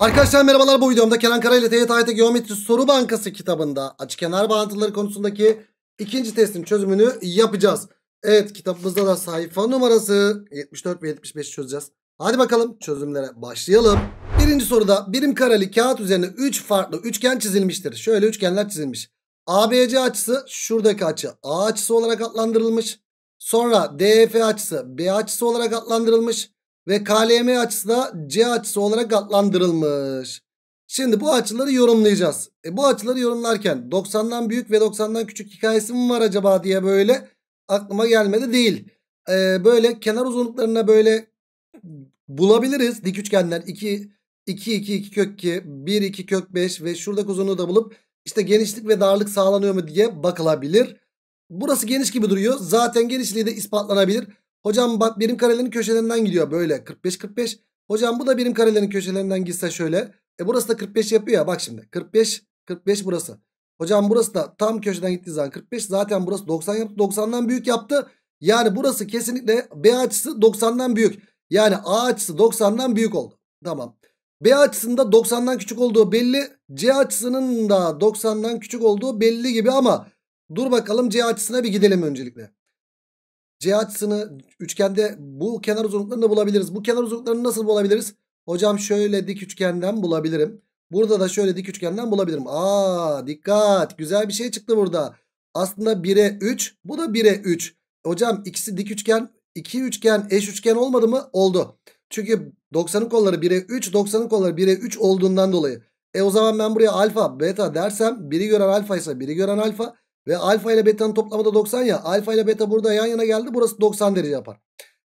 Arkadaşlar merhabalar bu videomda Kenan Kara ile TYT Geometri Soru Bankası kitabında açı kenar bağlantıları konusundaki ikinci testin çözümünü yapacağız. Evet kitabımızda da sayfa numarası 74 ve 75 çözeceğiz. Hadi bakalım çözümlere başlayalım. Birinci soruda birim kareli kağıt üzerine 3 farklı üçgen çizilmiştir. Şöyle üçgenler çizilmiş. ABC açısı şuradaki açı A açısı olarak adlandırılmış. Sonra DF açısı B açısı olarak adlandırılmış. Ve KLM açısı da C açısı olarak adlandırılmış. Şimdi bu açıları yorumlayacağız. E bu açıları yorumlarken 90'dan büyük ve 90'dan küçük hikayesi mi var acaba diye böyle aklıma gelmedi değil. E böyle kenar uzunluklarına böyle bulabiliriz dik üçgenler 2 2 2 2 kök 2 1 2 kök 5 ve şuradaki uzunluğu da bulup işte genişlik ve darlık sağlanıyor mu diye bakılabilir. Burası geniş gibi duruyor. Zaten genişliği de ispatlanabilir. Hocam bak birim karelerin köşelerinden gidiyor böyle 45 45. Hocam bu da birim karelerin köşelerinden gitse şöyle. E burası da 45 yapıyor ya bak şimdi 45 45 burası. Hocam burası da tam köşeden gittiği zaman 45 zaten burası 90 yaptı 90'dan büyük yaptı. Yani burası kesinlikle B açısı 90'dan büyük. Yani A açısı 90'dan büyük oldu. Tamam. B açısında 90'dan küçük olduğu belli. C açısının da 90'dan küçük olduğu belli gibi ama dur bakalım C açısına bir gidelim öncelikle. C açısını üçgende bu kenar uzunluklarını da bulabiliriz. Bu kenar uzunluklarını nasıl bulabiliriz? Hocam şöyle dik üçgenden bulabilirim. Burada da şöyle dik üçgenden bulabilirim. Aa dikkat güzel bir şey çıktı burada. Aslında 1'e 3 bu da 1'e 3. Hocam ikisi dik üçgen iki üçgen eş üçgen olmadı mı? Oldu. Çünkü 90'ın kolları 1'e 3 90'ın kolları 1'e 3 olduğundan dolayı. E o zaman ben buraya alfa beta dersem biri gören alfa ise biri gören alfa. Ve alfa ile beta'nın toplamı da 90 ya. Alfa ile beta burada yan yana geldi. Burası 90 derece yapar.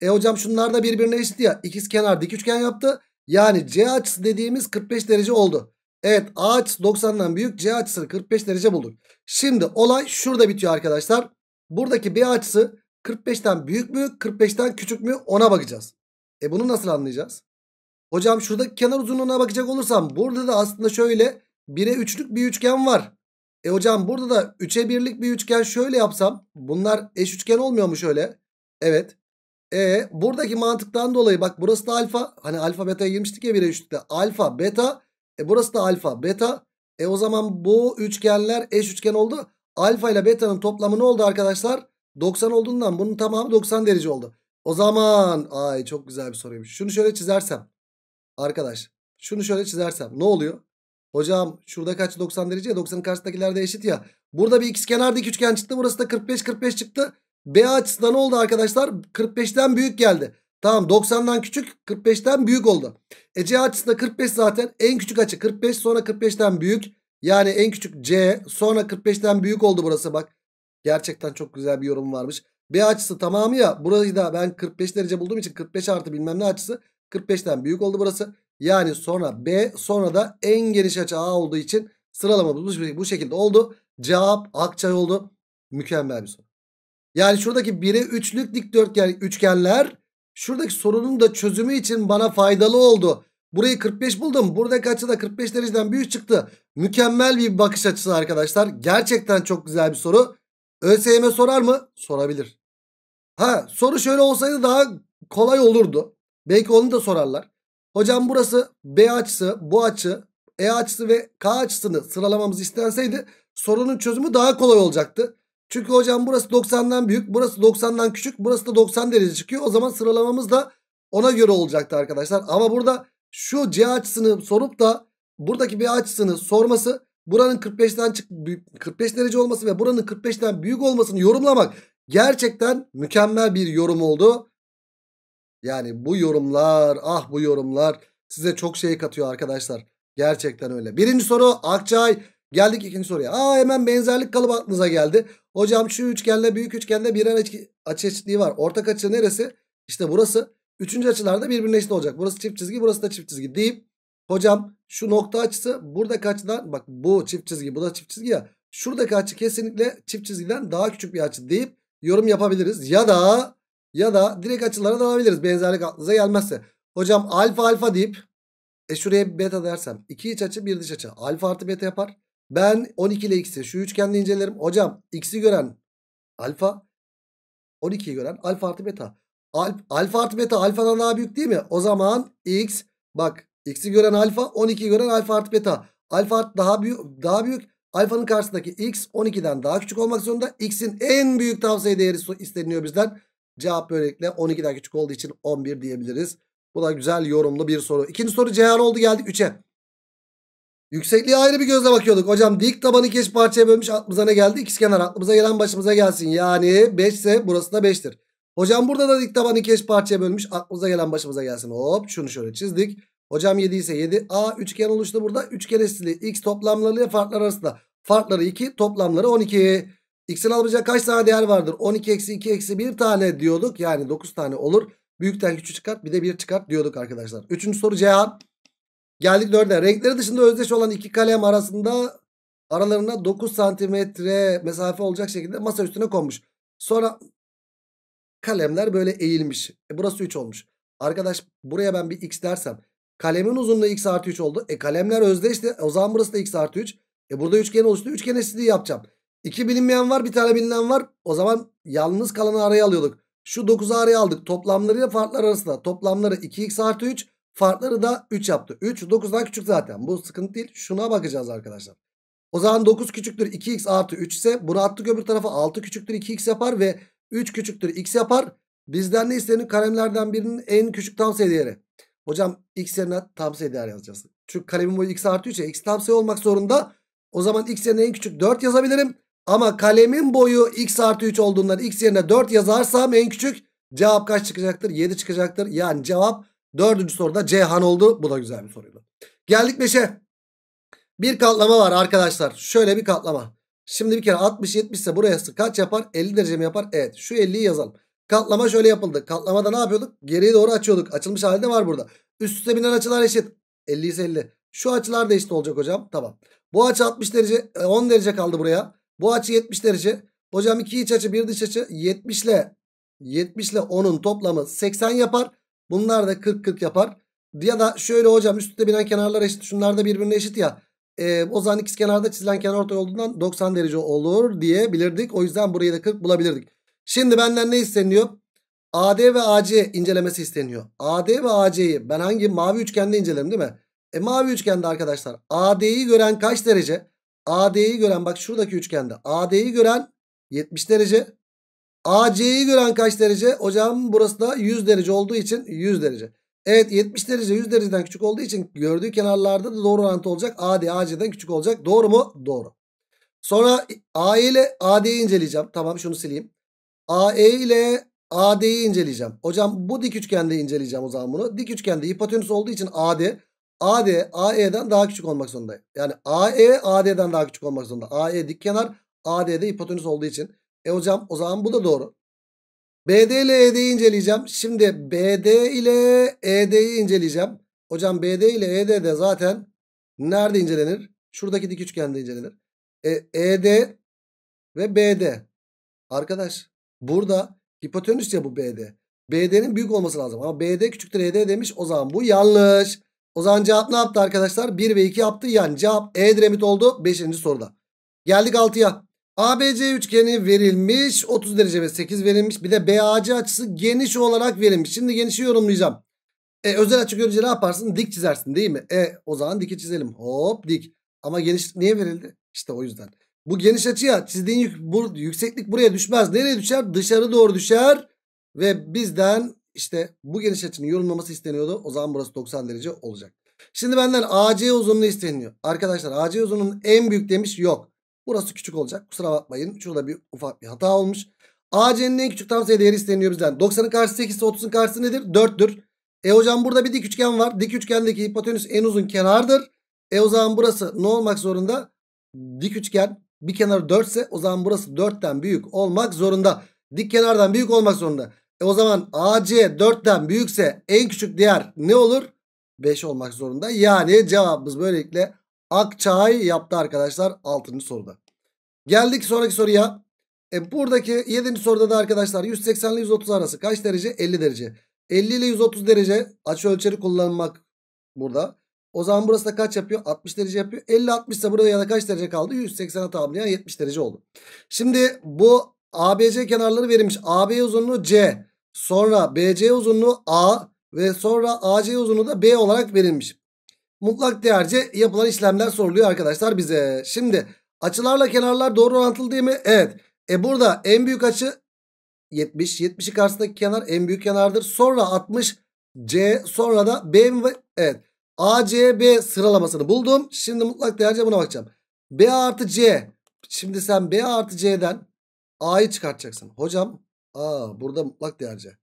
E hocam şunlar da birbirine eşit ya. İkiz kenar dik üçgen yaptı. Yani C açısı dediğimiz 45 derece oldu. Evet A açısı 90'dan büyük. C açısı 45 derece bulduk. Şimdi olay şurada bitiyor arkadaşlar. Buradaki B açısı 45'ten büyük mü 45'ten küçük mü ona bakacağız. E bunu nasıl anlayacağız? Hocam şuradaki kenar uzunluğuna bakacak olursam burada da aslında şöyle 1'e 3'lük bir üçgen var. E hocam burada da 3'e birlik bir üçgen şöyle yapsam bunlar eş üçgen olmuyor mu şöyle? Evet. E buradaki mantıktan dolayı bak burası da alfa. Hani alfa beta'ya girmiştik ya 1'e 3'lükte. Alfa beta. E burası da alfa beta. E o zaman bu üçgenler eş üçgen oldu. Alfa ile beta'nın toplamı ne oldu arkadaşlar? 90 olduğundan bunun tamamı 90 derece oldu. O zaman ay çok güzel bir soruymuş. Şunu şöyle çizersem arkadaş şunu şöyle çizersem ne oluyor? Hocam şurada kaç 90 derece ya 90 karşısındakiler de eşit ya. Burada bir ikizkenar dik üçgen çıktı. Burası da 45-45 çıktı. B açısı da ne oldu arkadaşlar? 45'ten büyük geldi. Tamam 90'dan küçük 45'ten büyük oldu. E C açısı da 45 zaten. En küçük açı 45 sonra 45'ten büyük. Yani en küçük C sonra 45'ten büyük oldu burası bak. Gerçekten çok güzel bir yorum varmış. B açısı tamamı ya. Burayı da ben 45 derece bulduğum için 45 artı bilmem ne açısı. 45'ten büyük oldu burası. Yani sonra B sonra da en geniş açı A olduğu için sıralamamız bu şekilde oldu. Cevap Akçay oldu. Mükemmel bir soru. Yani şuradaki 1'e üçlük dikdörtgen üçgenler şuradaki sorunun da çözümü için bana faydalı oldu. Burayı 45 buldum. Buradaki açı da 45 dereceden büyük çıktı. Mükemmel bir bakış açısı arkadaşlar. Gerçekten çok güzel bir soru. ÖSYM sorar mı? Sorabilir. Ha soru şöyle olsaydı daha kolay olurdu. Belki onu da sorarlar. Hocam burası B açısı, bu açı, E açısı ve K açısını sıralamamız istenseydi sorunun çözümü daha kolay olacaktı. Çünkü hocam burası 90'dan büyük, burası 90'dan küçük, burası da 90 derece çıkıyor. O zaman sıralamamız da ona göre olacaktı arkadaşlar. Ama burada şu C açısını sorup da buradaki B açısını sorması buranın 45'ten çık 45 derece olması ve buranın 45'ten büyük olmasını yorumlamak gerçekten mükemmel bir yorum oldu. Yani bu yorumlar ah bu yorumlar size çok şey katıyor arkadaşlar. Gerçekten öyle. Birinci soru Akçay. Geldik ikinci soruya. Aa hemen benzerlik kalıbı aklınıza geldi. Hocam şu üçgenle büyük üçgende birer açı eşitliği var. Ortak açı neresi? İşte burası. Üçüncü açılarda birbirine eşit olacak. Burası çift çizgi burası da çift çizgi deyip hocam şu nokta açısı burada açıdan bak bu çift çizgi bu da çift çizgi ya. Şuradaki açı kesinlikle çift çizgiden daha küçük bir açı deyip yorum yapabiliriz. Ya da ya da direkt açılara dalabiliriz benzerlik aklınıza gelmezse. Hocam alfa alfa deyip e şuraya beta dersem iki iç açı bir dış açı alfa artı beta yapar. Ben 12 ile x'i şu üçgende incelerim. Hocam x'i gören alfa 12'yi gören alfa artı beta. Alp, alfa artı beta alfadan daha büyük değil mi? O zaman x bak x'i gören alfa 12'yi gören alfa artı beta. Alfa artı daha büyük daha büyük alfanın karşısındaki x 12'den daha küçük olmak zorunda. x'in en büyük tavsiye değeri isteniyor bizden. Cevap böylelikle 12'den küçük olduğu için 11 diyebiliriz. Bu da güzel yorumlu bir soru. İkinci soru Ceyhan oldu geldik 3'e. Yüksekliğe ayrı bir gözle bakıyorduk. Hocam dik tabanı iki parçaya bölmüş aklımıza ne geldi? kenar aklımıza gelen başımıza gelsin. Yani 5 ise burası da 5'tir. Hocam burada da dik tabanı iki parçaya bölmüş aklımıza gelen başımıza gelsin. Hop şunu şöyle çizdik. Hocam 7 ise 7. A üçgen oluştu burada. Üçgen eşitliği x toplamları ile farklar arasında. Farkları 2 toplamları 12. X'in almayacağı kaç tane değer vardır? 12 eksi 2 eksi 1 tane diyorduk. Yani 9 tane olur. Büyükten küçük çıkart bir de 1 çıkart diyorduk arkadaşlar. Üçüncü soru Cihan. Geldik 4'e. Renkleri dışında özdeş olan iki kalem arasında aralarına 9 santimetre mesafe olacak şekilde masa üstüne konmuş. Sonra kalemler böyle eğilmiş. E burası 3 olmuş. Arkadaş buraya ben bir x dersem kalemin uzunluğu x artı 3 oldu. E kalemler özdeşti. O zaman burası da x artı 3. E burada üçgen oluştu. Üçgen eşitliği yapacağım. 2 bilinmeyen var bir tane bilinen var. O zaman yalnız kalanı araya alıyorduk. Şu 9'u araya aldık. Toplamlarıyla farklar arasında. Toplamları 2x artı 3. Farkları da 3 yaptı. 3 9'dan küçük zaten. Bu sıkıntı değil. Şuna bakacağız arkadaşlar. O zaman 9 küçüktür 2x artı 3 ise bunu attık öbür tarafa 6 küçüktür 2x yapar ve 3 küçüktür x yapar. Bizden ne isteniyor? Kalemlerden birinin en küçük tam sayı değeri. Hocam x yerine tam sayı değer yazacağız. Çünkü kalemin boyu x artı 3 ya x tam sayı olmak zorunda. O zaman x yerine en küçük 4 yazabilirim. Ama kalemin boyu x artı 3 olduğundan x yerine 4 yazarsam en küçük cevap kaç çıkacaktır? 7 çıkacaktır. Yani cevap dördüncü soruda Cehan oldu. Bu da güzel bir soruydu. Geldik 5'e. Bir katlama var arkadaşlar. Şöyle bir katlama. Şimdi bir kere 60-70 ise burası kaç yapar? 50 derece mi yapar? Evet. Şu 50'yi yazalım. Katlama şöyle yapıldı. Katlamada ne yapıyorduk? Geriye doğru açıyorduk. Açılmış halde var burada. Üst üste binen açılar eşit. 50 ise 50. Şu açılar da eşit olacak hocam. Tamam. Bu açı 60 derece 10 e, derece kaldı buraya. Bu açı 70 derece. Hocam iki iç açı bir dış açı 70 ile 70 ile 10'un toplamı 80 yapar. Bunlar da 40-40 yapar. Ya da şöyle hocam üstte binen kenarlar eşit. Şunlar da birbirine eşit ya. E, o zaman ikiz kenarda çizilen kenar ortay olduğundan 90 derece olur diyebilirdik. O yüzden burayı da 40 bulabilirdik. Şimdi benden ne isteniyor? AD ve AC incelemesi isteniyor. AD ve AC'yi ben hangi mavi üçgende incelerim değil mi? E mavi üçgende arkadaşlar AD'yi gören kaç derece? AD'yi gören bak şuradaki üçgende AD'yi gören 70 derece. AC'yi gören kaç derece? Hocam burası da 100 derece olduğu için 100 derece. Evet 70 derece 100 dereceden küçük olduğu için gördüğü kenarlarda da doğru orantı olacak. AD AC'den küçük olacak. Doğru mu? Doğru. Sonra AE ile AD'yi inceleyeceğim. Tamam şunu sileyim. AE ile AD'yi inceleyeceğim. Hocam bu dik üçgende inceleyeceğim o zaman bunu. Dik üçgende hipotenüs olduğu için AD AD AE'den daha küçük olmak zorunda. Yani AE AD'den daha küçük olmak zorunda. AE dik kenar AD'de hipotenüs olduğu için. E hocam o zaman bu da doğru. BD ile ED'yi inceleyeceğim. Şimdi BD ile ED'yi inceleyeceğim. Hocam BD ile ED'de zaten nerede incelenir? Şuradaki dik üçgende incelenir. E, ED ve BD. Arkadaş burada hipotenüs ya bu BD. BD'nin büyük olması lazım. Ama BD küçüktür ED demiş. O zaman bu yanlış. O zaman cevap ne yaptı arkadaşlar? 1 ve 2 yaptı. Yani cevap E diremit oldu 5. soruda. Geldik 6'ya. ABC üçgeni verilmiş. 30 derece ve 8 verilmiş. Bir de BAC açısı geniş olarak verilmiş. Şimdi genişi yorumlayacağım. E, özel açı görünce ne yaparsın? Dik çizersin değil mi? E, o zaman diki çizelim. Hop dik. Ama geniş niye verildi? İşte o yüzden. Bu geniş açıya çizdiğin yük, bu, yükseklik buraya düşmez. Nereye düşer? Dışarı doğru düşer. Ve bizden işte bu geniş açının yorumlaması isteniyordu. O zaman burası 90 derece olacak. Şimdi benden AC uzunluğu isteniyor. Arkadaşlar AC uzunluğunun en büyük demiş yok. Burası küçük olacak. Kusura bakmayın. Şurada bir ufak bir hata olmuş. AC'nin en küçük tam sayı değeri isteniyor bizden. 90'ın karşısı 8 ise 30'un karşısı nedir? 4'tür. E hocam burada bir dik üçgen var. Dik üçgendeki hipotenüs en uzun kenardır. E o zaman burası ne olmak zorunda? Dik üçgen bir kenarı 4 ise o zaman burası 4'ten büyük olmak zorunda. Dik kenardan büyük olmak zorunda. E o zaman AC 4'ten büyükse en küçük diğer ne olur? 5 olmak zorunda. Yani cevabımız böylelikle Akçay yaptı arkadaşlar 6. soruda. Geldik sonraki soruya. E buradaki 7. soruda da arkadaşlar 180 ile 130 arası kaç derece? 50 derece. 50 ile 130 derece açı ölçeri kullanmak burada. O zaman burası da kaç yapıyor? 60 derece yapıyor. 50-60 ise burada ya da kaç derece kaldı? 180'e tamamlayan 70 derece oldu. Şimdi bu ABC kenarları verilmiş. AB uzunluğu C. Sonra BC uzunluğu A ve sonra AC uzunluğu da B olarak verilmiş. Mutlak değerce yapılan işlemler soruluyor arkadaşlar bize. Şimdi açılarla kenarlar doğru orantılı değil mi? Evet. E burada en büyük açı 70. 70'i karşısındaki kenar en büyük kenardır. Sonra 60 C sonra da B mi? Evet. A, C, B sıralamasını buldum. Şimdi mutlak değerce buna bakacağım. B artı C. Şimdi sen B artı C'den A'yı çıkartacaksın. Hocam A burada mutlak değerce.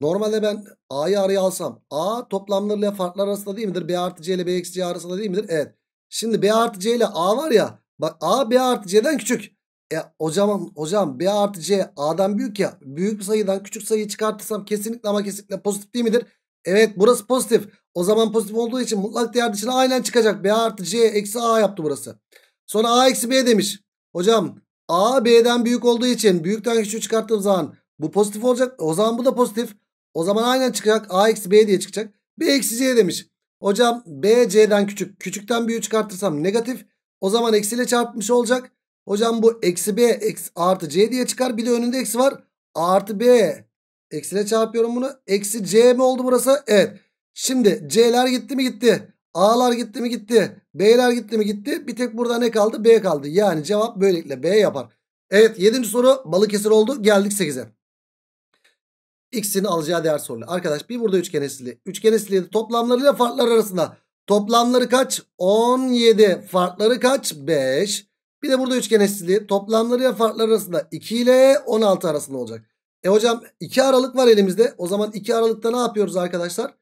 Normalde ben A'yı araya alsam A toplamlarıyla farklar arasında değil midir? B artı C ile B eksi C arasında değil midir? Evet. Şimdi B artı C ile A var ya. Bak A B artı C'den küçük. E hocam, hocam B artı C A'dan büyük ya. Büyük bir sayıdan küçük sayıyı çıkartırsam kesinlikle ama kesinlikle pozitif değil midir? Evet burası pozitif. O zaman pozitif olduğu için mutlak değer dışına aynen çıkacak. B artı C eksi A yaptı burası. Sonra A eksi B demiş. Hocam A B'den büyük olduğu için büyükten küçüğü çıkarttığım zaman bu pozitif olacak. O zaman bu da pozitif. O zaman aynen çıkacak. A eksi B diye çıkacak. B eksi C demiş. Hocam B C'den küçük. Küçükten büyüğü çıkartırsam negatif. O zaman eksiyle çarpmış olacak. Hocam bu eksi B eksi artı C diye çıkar. Bir de önünde eksi var. A artı B. Eksiyle çarpıyorum bunu. Eksi C mi oldu burası? Evet. Şimdi C'ler gitti mi gitti. A'lar gitti mi gitti. B'ler gitti mi gitti. Bir tek burada ne kaldı? B kaldı. Yani cevap böylelikle B yapar. Evet 7. soru balık Balıkesir oldu. Geldik 8'e x'in alacağı değer soruluyor. Arkadaş bir burada üçgen esirli. Üçgen esirliği toplamlarıyla farklar arasında. Toplamları kaç? 17. Farkları kaç? 5. Bir de burada üçgen Toplamları toplamlarıyla farklar arasında 2 ile 16 arasında olacak. E hocam 2 aralık var elimizde. O zaman 2 aralıkta ne yapıyoruz arkadaşlar?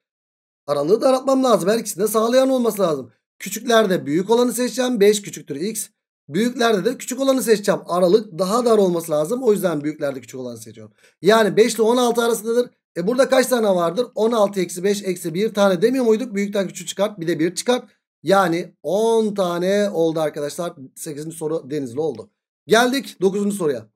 Aralığı daraltmam lazım. Her ikisinde sağlayan olması lazım. Küçüklerde büyük olanı seçeceğim. 5 küçüktür x. Büyüklerde de küçük olanı seçeceğim. Aralık daha dar olması lazım. O yüzden büyüklerde küçük olanı seçiyorum. Yani 5 ile 16 arasındadır. E burada kaç tane vardır? 16 eksi 5 eksi 1 tane demiyor muyduk? Büyükten küçük çıkart bir de 1 çıkart. Yani 10 tane oldu arkadaşlar. 8. soru Denizli oldu. Geldik 9. soruya.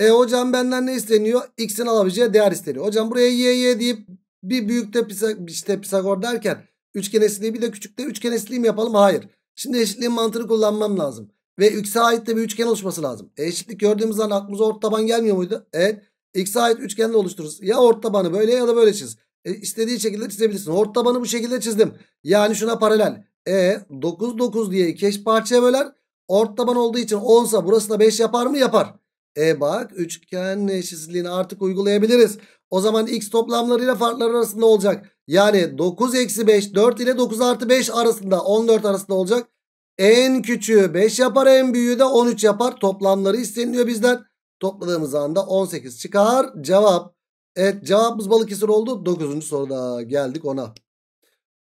E hocam benden ne isteniyor? X'in alabileceği değer isteniyor. Hocam buraya y y deyip bir büyükte pisa, işte Pisagor derken üçgen esliği bir de küçükte üçgen esliği mi yapalım? Hayır. Şimdi eşitliğin mantığını kullanmam lazım. Ve x'e ait de bir üçgen oluşması lazım. E eşitlik gördüğümüz zaman aklımıza ort taban gelmiyor muydu? Evet. X'e ait üçgen de oluştururuz. Ya ort tabanı böyle ya da böyle çiz. E, istediği şekilde çizebilirsin. Ort tabanı bu şekilde çizdim. Yani şuna paralel. E 9 9 diye iki eş parçaya böler. Ort taban olduğu için 10 sa burası da 5 yapar mı? Yapar. E bak üçgen eşitsizliğini artık uygulayabiliriz. O zaman x toplamlarıyla farklar arasında olacak. Yani 9 eksi 5 4 ile 9 artı 5 arasında 14 arasında olacak. En küçüğü 5 yapar en büyüğü de 13 yapar. Toplamları isteniliyor bizden. Topladığımız anda 18 çıkar. Cevap. Evet cevabımız Balıkesir oldu. 9. soruda geldik ona.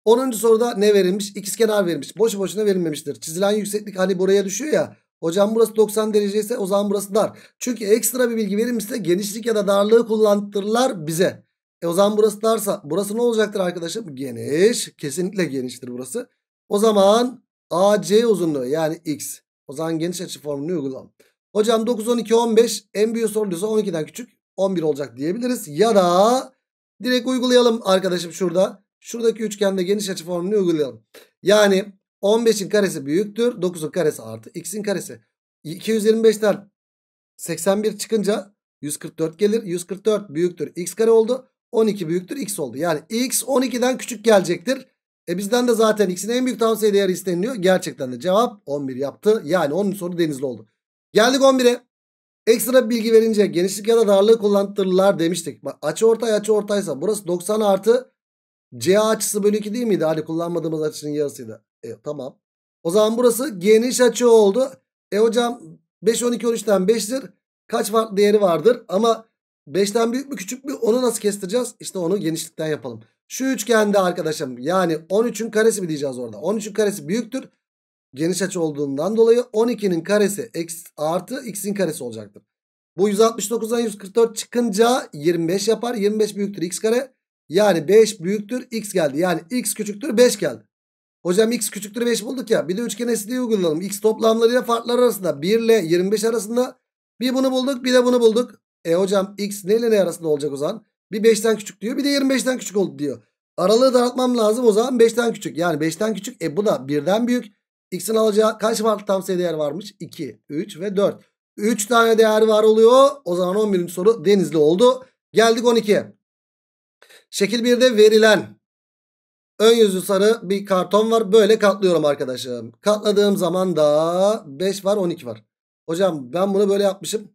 10. soruda ne verilmiş? İkizkenar verilmiş. Boşu boşuna verilmemiştir. Çizilen yükseklik hani buraya düşüyor ya. Hocam burası 90 derece ise o zaman burası dar. Çünkü ekstra bir bilgi verilmişse genişlik ya da darlığı kullandırırlar bize. E o zaman burası darsa burası ne olacaktır arkadaşım? Geniş. Kesinlikle geniştir burası. O zaman AC uzunluğu yani x. O zaman geniş açı formülünü uygulam. Hocam 9, 12, 15 en büyük soruluyorsa 12'den küçük 11 olacak diyebiliriz. Ya da direkt uygulayalım arkadaşım şurada. Şuradaki üçgende geniş açı formülünü uygulayalım. Yani 15'in karesi büyüktür. 9'un karesi artı x'in karesi. 225'ten 81 çıkınca 144 gelir. 144 büyüktür x kare oldu. 12 büyüktür x oldu. Yani x 12'den küçük gelecektir. E bizden de zaten x'in en büyük tavsiye değeri isteniliyor. Gerçekten de cevap 11 yaptı. Yani onun soru Denizli oldu. Geldik 11'e. Ekstra bir bilgi verince genişlik ya da darlığı kullandırırlar demiştik. Bak açı ortay açı ortaysa burası 90 artı C açısı bölü 2 değil miydi? Hani kullanmadığımız açının yarısıydı. E tamam. O zaman burası geniş açı oldu. E hocam 5 12 13'ten 5'tir. Kaç farklı değeri vardır? Ama 5'ten büyük mü küçük mü onu nasıl kestireceğiz? İşte onu genişlikten yapalım. Şu üçgende arkadaşım yani 13'ün karesi mi diyeceğiz orada? 13'ün karesi büyüktür. Geniş açı olduğundan dolayı 12'nin karesi x artı x'in karesi olacaktır. Bu 169'dan 144 çıkınca 25 yapar. 25 büyüktür x kare. Yani 5 büyüktür x geldi. Yani x küçüktür 5 geldi. Hocam x küçüktür 5 bulduk ya. Bir de üçgen eşitliği uygulayalım. x toplamlarıyla farklar arasında 1 ile 25 arasında bir bunu bulduk bir de bunu bulduk. E hocam x ne ile ne arasında olacak o zaman? Bir 5'ten küçük diyor bir de 25'ten küçük oldu diyor. Aralığı daraltmam lazım o zaman 5'ten küçük. Yani 5'ten küçük e bu da 1'den büyük. X'in alacağı kaç farklı tavsiye değer varmış? 2, 3 ve 4. 3 tane değer var oluyor. O zaman 11. soru denizli oldu. Geldik 12'ye. Şekil 1'de verilen ön yüzü sarı bir karton var. Böyle katlıyorum arkadaşım. Katladığım zaman da 5 var 12 var. Hocam ben bunu böyle yapmışım.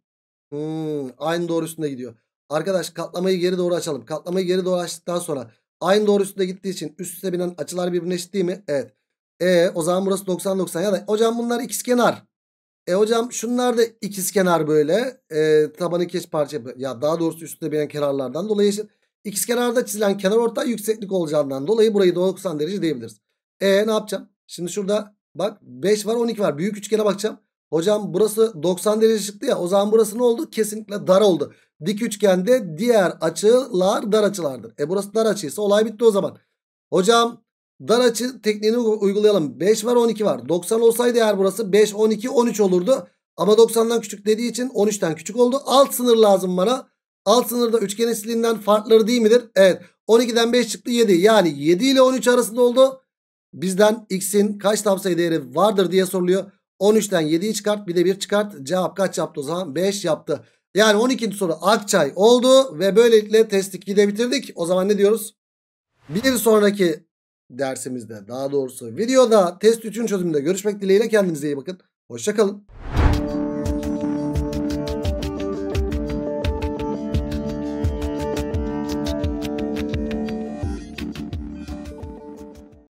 Hmm, aynı doğru üstünde gidiyor. Arkadaş katlamayı geri doğru açalım. Katlamayı geri doğru açtıktan sonra aynı doğru üstünde gittiği için üst üste binen açılar birbirine eşit değil mi? Evet. E o zaman burası 90 90 ya da hocam bunlar ikizkenar. E hocam şunlar da ikizkenar böyle. E, tabanı keş parça ya daha doğrusu üstüne binen kenarlardan dolayı eşit. İkizkenarda çizilen kenar orta yükseklik olacağından dolayı burayı 90 derece diyebiliriz. E ne yapacağım? Şimdi şurada bak 5 var 12 var. Büyük üçgene bakacağım. Hocam burası 90 derece çıktı ya o zaman burası ne oldu? Kesinlikle dar oldu. Dik üçgende diğer açılar dar açılardır. E burası dar açıysa olay bitti o zaman. Hocam dar açı tekniğini uygulayalım. 5 var 12 var. 90 olsaydı eğer burası 5 12 13 olurdu. Ama 90'dan küçük dediği için 13'ten küçük oldu. Alt sınır lazım bana. Alt sınırda üçgen esiliğinden farkları değil midir? Evet. 12'den 5 çıktı 7. Yani 7 ile 13 arasında oldu. Bizden x'in kaç tam sayı değeri vardır diye soruluyor. 13'ten 7'yi çıkart bir de 1 çıkart. Cevap kaç yaptı o zaman? 5 yaptı. Yani 12. soru Akçay oldu ve böylelikle test 2'yi de bitirdik. O zaman ne diyoruz? Bir sonraki dersimizde daha doğrusu videoda test 3'ün çözümünde görüşmek dileğiyle kendinize iyi bakın. Hoşçakalın.